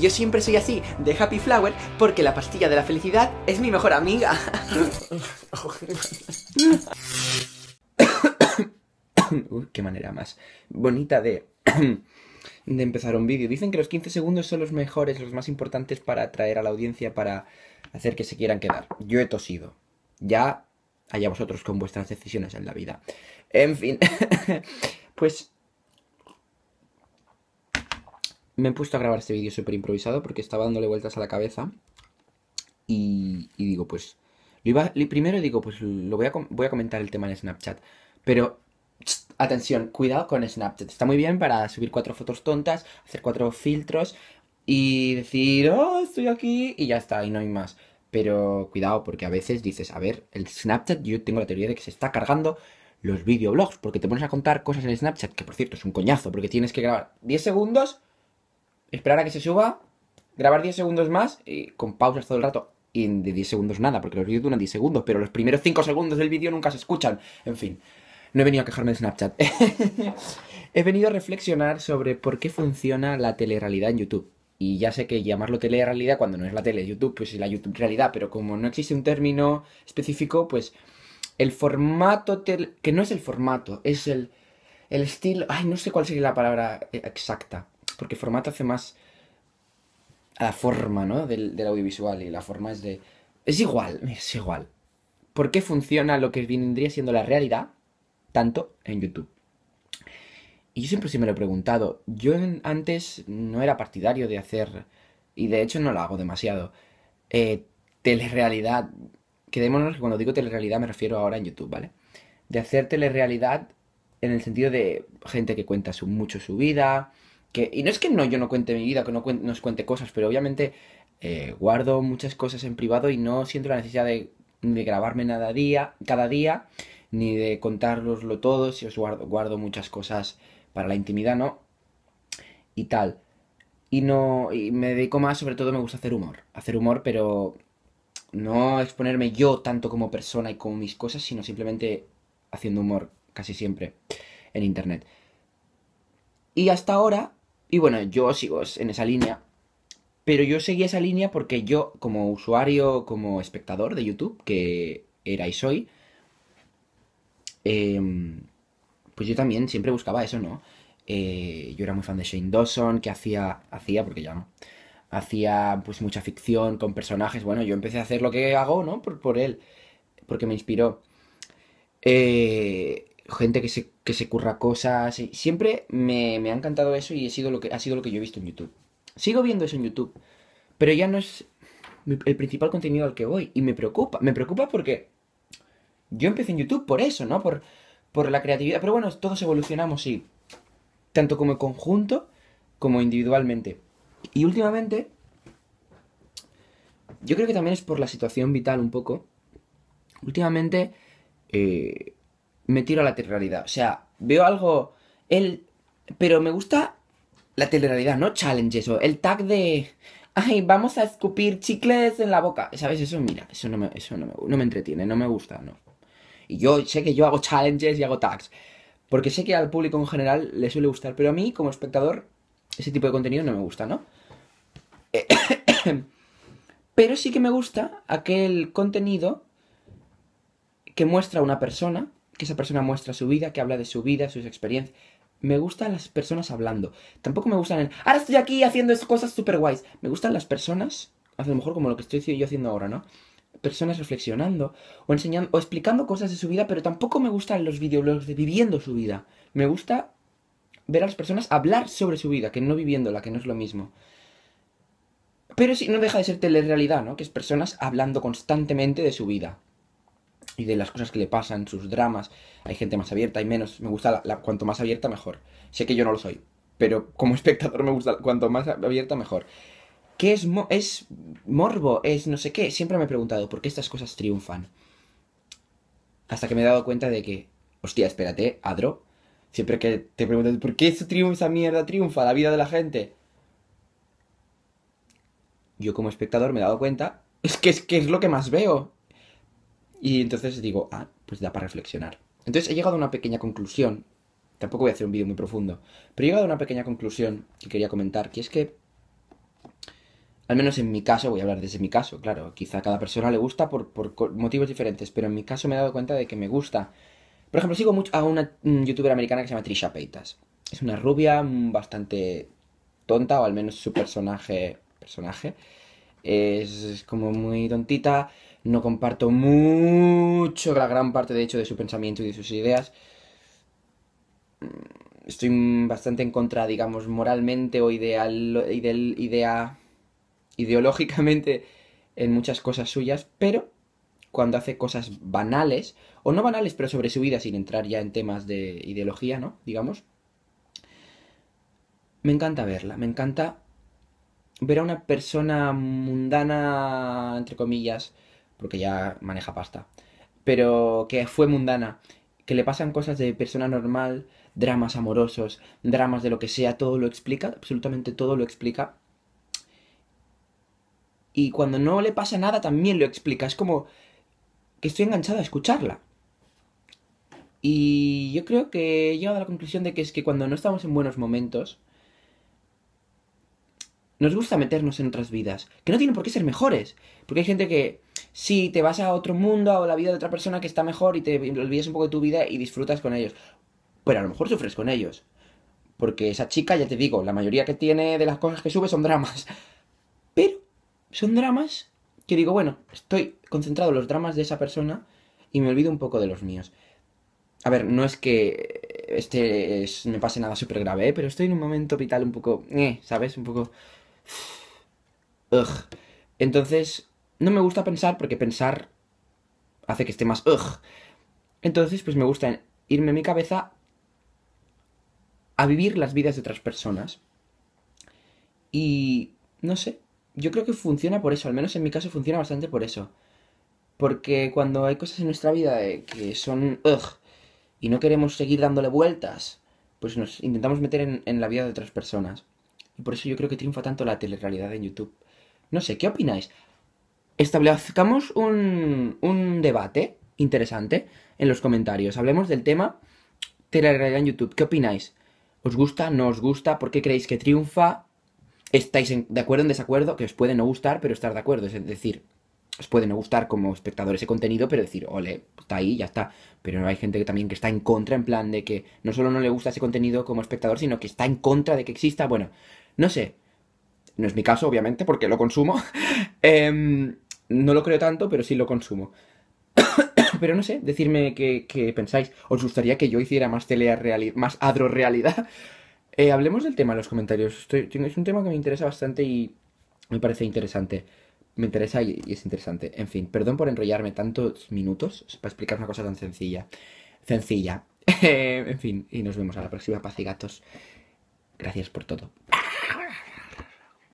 Yo siempre soy así, de Happy Flower, porque la pastilla de la felicidad es mi mejor amiga. Uy, qué manera más bonita de, de empezar un vídeo. Dicen que los 15 segundos son los mejores, los más importantes para atraer a la audiencia, para hacer que se quieran quedar. Yo he tosido. Ya allá vosotros con vuestras decisiones en la vida. En fin, pues me he puesto a grabar este vídeo súper improvisado porque estaba dándole vueltas a la cabeza. Y, digo, pues. Lo iba, primero digo, pues lo voy a, voy a comentar el tema en Snapchat. Pero atención, cuidado con Snapchat. Está muy bien para subir cuatro fotos tontas, hacer cuatro filtros y decir, oh, estoy aquí y ya está, y no hay más. Pero cuidado, porque a veces dices, a ver, el Snapchat, yo tengo la teoría de que se está cargando los videoblogs, porque te pones a contar cosas en Snapchat, que por cierto es un coñazo, porque tienes que grabar 10 segundos esperar a que se suba, grabar 10 segundos más, y con pausas todo el rato. Y de 10 segundos nada, porque los vídeos duran 10 segundos, pero los primeros 5 segundos del vídeo nunca se escuchan. En fin, no he venido a quejarme de Snapchat. he venido a reflexionar sobre por qué funciona la telerrealidad en YouTube. Y ya sé que llamarlo telerrealidad cuando no es la tele, YouTube, pues es la YouTube realidad, pero como no existe un término específico, pues el formato, que no es el formato, es el, el estilo, ay, no sé cuál sería la palabra eh, exacta, porque formato hace más a la forma, ¿no? Del, audiovisual y la forma es de... Es igual, es igual. ¿Por qué funciona lo que vendría siendo la realidad tanto en YouTube? Y yo siempre sí me lo he preguntado. Yo antes no era partidario de hacer, y de hecho no lo hago demasiado, eh, telerrealidad. Quedémonos que cuando digo telerrealidad me refiero ahora en YouTube, ¿vale? De hacer telerrealidad en el sentido de gente que cuenta mucho su vida, y no es que no, yo no cuente mi vida, que no, os cuente cosas, pero obviamente eh, guardo muchas cosas en privado y no siento la necesidad de, grabarme nada día, cada día, ni de lo todo, si os guardo, guardo muchas cosas para la intimidad, ¿no? Y tal. Y no. Y me dedico más, sobre todo me gusta hacer humor. Hacer humor, pero no exponerme yo tanto como persona y con mis cosas, sino simplemente haciendo humor casi siempre en internet. Y hasta ahora y bueno, yo sigo en esa línea. Pero yo seguí esa línea porque yo, como usuario, como espectador de YouTube, que era y soy, em, pues yo también siempre buscaba eso, ¿no? Eh, yo era muy fan de Shane Dawson, que hacía, hacía, porque ya no, hacía pues mucha ficción con personajes. Bueno, yo empecé a hacer lo que hago, ¿no? Por, por él, porque me inspiró. Eh, gente que se, se curra cosas. siempre me, ha encantado eso y sido lo que, ha sido lo que yo he visto en YouTube. Sigo viendo eso en YouTube, pero ya no es el principal contenido al que voy. Y me preocupa, me preocupa porque yo empecé en YouTube por eso, ¿no? Por, por la creatividad. Pero bueno, todos evolucionamos sí. tanto como conjunto como individualmente. Y últimamente, yo creo que también es por la situación vital un poco. Últimamente, eh, me tiro a la telerrealidad. O sea, veo algo. el, Pero me gusta la telerrealidad, no challenges. O el tag de. Ay, vamos a escupir chicles en la boca. ¿Sabes? Eso, mira, eso no me, eso no me, no me entretiene, no me gusta, no. Y yo sé que yo hago challenges y hago tags. Porque sé que al público en general le suele gustar. Pero a mí, como espectador, ese tipo de contenido no me gusta, ¿no? Pero sí que me gusta aquel contenido que muestra a una persona que esa persona muestra su vida, que habla de su vida, sus experiencias. Me gustan las personas hablando. Tampoco me gustan el, ahora estoy aquí haciendo cosas súper guays. Me gustan las personas, a lo mejor como lo que estoy yo haciendo ahora, ¿no? Personas reflexionando o enseñando o explicando cosas de su vida, pero tampoco me gustan los videoblogs de viviendo su vida. Me gusta ver a las personas hablar sobre su vida, que no viviéndola, que no es lo mismo. Pero sí, no deja de ser telerrealidad, ¿no? Que es personas hablando constantemente de su vida y de las cosas que le pasan, sus dramas. Hay gente más abierta, hay menos. Me gusta la, cuanto más abierta, mejor. Sé que yo no lo soy, pero como espectador me gusta cuanto más abierta, mejor. ¿Qué es, es morbo? ¿Es no sé qué? Siempre me he preguntado por qué estas cosas triunfan. Hasta que me he dado cuenta de que, hostia, espérate, Adro. Siempre que te preguntas, ¿por qué esa mierda triunfa, la vida de la gente? Yo como espectador me he dado cuenta, es que es, que es lo que más veo y entonces digo, ah, pues da para reflexionar. Entonces he llegado a una pequeña conclusión, tampoco voy a hacer un vídeo muy profundo, pero he llegado a una pequeña conclusión que quería comentar, que es que, al menos en mi caso, voy a hablar desde mi caso, claro, quizá a cada persona le gusta por, por motivos diferentes, pero en mi caso me he dado cuenta de que me gusta. Por ejemplo, sigo mucho a una mm, youtuber americana que se llama Trisha Peitas. Es una rubia mm, bastante tonta, o al menos su personaje... personaje es como muy tontita, no comparto mucho la gran parte, de hecho, de su pensamiento y de sus ideas. Mm, estoy bastante en contra, digamos, moralmente o ideal, idea, ideológicamente en muchas cosas suyas, pero cuando hace cosas banales, o no banales, pero sobre su vida, sin entrar ya en temas de ideología, ¿no? Digamos. Me encanta verla, me encanta ver a una persona mundana, entre comillas, porque ya maneja pasta, pero que fue mundana, que le pasan cosas de persona normal, dramas amorosos, dramas de lo que sea, todo lo explica, absolutamente todo lo explica. Y cuando no le pasa nada también lo explica, es como que estoy enganchado a escucharla. Y yo creo que he llegado a la conclusión de que es que cuando no estamos en buenos momentos, nos gusta meternos en otras vidas, que no tienen por qué ser mejores, porque hay gente que si te vas a otro mundo o la vida de otra persona que está mejor y te olvides un poco de tu vida y disfrutas con ellos. Pero a lo mejor sufres con ellos. Porque esa chica, ya te digo, la mayoría que tiene de las cosas que sube son dramas. Pero son dramas que digo, bueno, estoy concentrado en los dramas de esa persona y me olvido un poco de los míos. A ver, no es que este me pase nada súper grave, ¿eh? pero estoy en un momento vital un poco, eh, ¿sabes? Un poco... Ugh. Entonces, no me gusta pensar porque pensar hace que esté más... Ugh. Entonces, pues me gusta irme en mi cabeza a vivir las vidas de otras personas. Y... no sé. Yo creo que funciona por eso, al menos en mi caso funciona bastante por eso. Porque cuando hay cosas en nuestra vida eh, que son... Ugh, y no queremos seguir dándole vueltas, pues nos intentamos meter en, la vida de otras personas. Y por eso yo creo que triunfa tanto la telerrealidad en YouTube. No sé, ¿qué opináis? establezcamos un, un debate interesante en los comentarios. Hablemos del tema realidad en YouTube. ¿Qué opináis? ¿Os gusta? ¿No os gusta? ¿Por qué creéis que triunfa? ¿Estáis de acuerdo o en desacuerdo? Que os puede no gustar, pero estar de acuerdo. Es decir, os puede no gustar como espectador ese contenido, pero decir, ole, pues está ahí, ya está. Pero hay gente que también que está en contra, en plan de que no solo no le gusta ese contenido como espectador, sino que está en contra de que exista. Bueno, no sé. No es mi caso, obviamente, porque lo consumo. eh, no lo creo tanto, pero sí lo consumo. pero no sé, decirme qué, pensáis. ¿Os gustaría que yo hiciera más tele más adro realidad? Eh, hablemos del tema en los comentarios. Estoy, es un tema que me interesa bastante y me parece interesante. Me interesa y, y es interesante. En fin, perdón por enrollarme tantos minutos para explicar una cosa tan sencilla. Sencilla. en fin, y nos vemos a la próxima, paz y gatos. Gracias por todo.